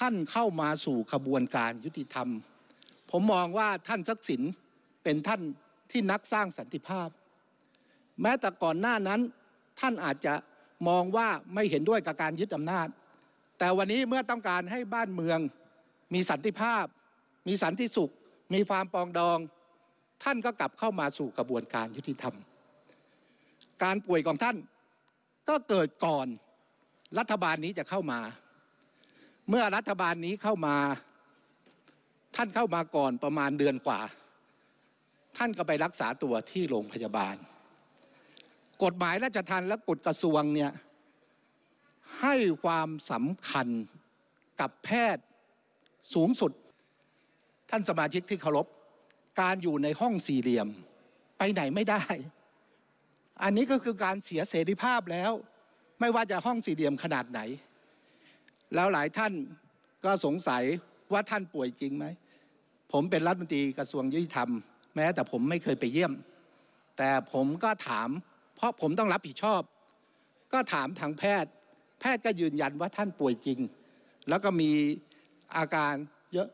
ท่านเข้ามาสู่ขบวนการยุติธรรม ผมมองว่าท่านทักษิณเป็นท่านที่นักสร้างสันติภาพ แม้แต่ก่อนหน้านั้น ท่านอาจจะมองว่าไม่เห็นด้วยกับการยึดอำนาจ แต่วันนี้เมื่อต้องการให้บ้านเมือง มีสันติภาพ มีสันติสุข มีความปองดอง ท่านก็กลับเข้ามาสู่กระบวนการยุติธรรม การป่วยของท่านก็เกิดก่อนรัฐบาลนี้จะเข้ามาเมื่อรัฐบาลนี้เข้ามา ท่านเข้ามาก่อนประมาณเดือนกว่า ท่านก็ไปรักษาตัวที่โรงพยาบาล กฎหมายราชทัณฑ์และกฎกระทรวงเนี่ย ให้ความสำคัญกับแพทย์สูงสุด ท่านสมาชิกที่เคารพ การอยู่ในห้องสี่เหลี่ยม ไปไหนไม่ได้ อันนี้ก็คือการเสียเสรีภาพแล้ว ไม่ว่าจะห้องสี่เหลี่ยมขนาดไหนแล้วหลายท่านก็สงสัยว่าท่านป่วยจริงไหม ผมเป็นรัฐมนตรีกระทรวงยุติธรรมแม้แต่ผมไม่เคยไปเยี่ยม แต่ผมก็ถาม เพราะผมต้องรับผิดชอบ ก็ถามทางแพทย์ แพทย์ก็ยืนยันว่าท่านป่วยจริง แล้วก็มีอาการเยอะ